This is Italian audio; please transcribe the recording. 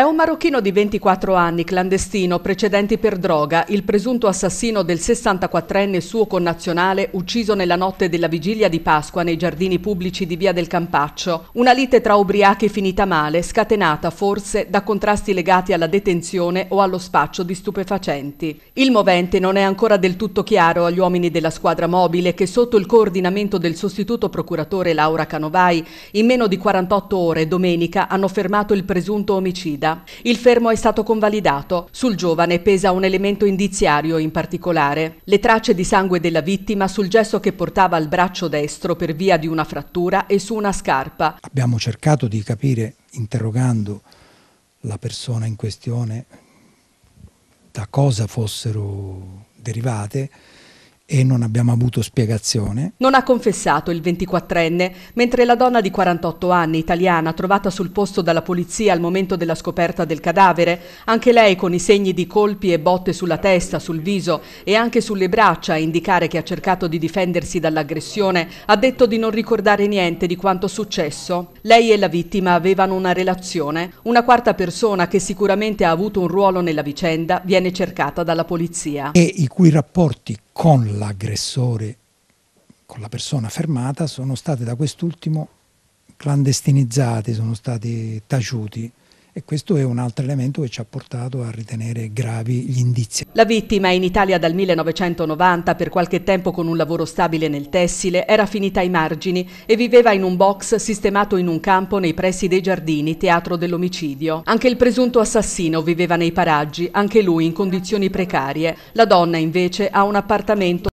È un marocchino di 24 anni, clandestino, precedenti per droga, il presunto assassino del 64enne suo connazionale ucciso nella notte della vigilia di Pasqua nei giardini pubblici di Via del Campaccio. Una lite tra ubriachi finita male, scatenata forse da contrasti legati alla detenzione o allo spaccio di stupefacenti. Il movente non è ancora del tutto chiaro agli uomini della squadra mobile che sotto il coordinamento del sostituto procuratore Laura Canovai, in meno di 48 ore domenica hanno fermato il presunto omicida. Italia. Il fermo è stato convalidato. Sul giovane pesa un elemento indiziario in particolare. Le tracce di sangue della vittima sul gesso che portava al braccio destro per via di una frattura e su una scarpa. Abbiamo cercato di capire, interrogando la persona in questione, da cosa fossero derivate e non abbiamo avuto spiegazione. Non ha confessato il 24enne, mentre la donna di 48 anni italiana trovata sul posto dalla polizia al momento della scoperta del cadavere, anche lei con i segni di colpi e botte sulla testa, sul viso e anche sulle braccia a indicare che ha cercato di difendersi dall'aggressione, ha detto di non ricordare niente di quanto successo. Lei e la vittima avevano una relazione. Una quarta persona che sicuramente ha avuto un ruolo nella vicenda viene cercata dalla polizia. E i cui rapporti con l'aggressore, con la persona fermata, sono state da quest'ultimo clandestinizzati, sono stati taciuti e questo è un altro elemento che ci ha portato a ritenere gravi gli indizi. La vittima in Italia dal 1990 per qualche tempo con un lavoro stabile nel tessile era finita ai margini e viveva in un box sistemato in un campo nei pressi dei giardini, teatro dell'omicidio. Anche il presunto assassino viveva nei paraggi, anche lui in condizioni precarie. La donna invece ha un appartamento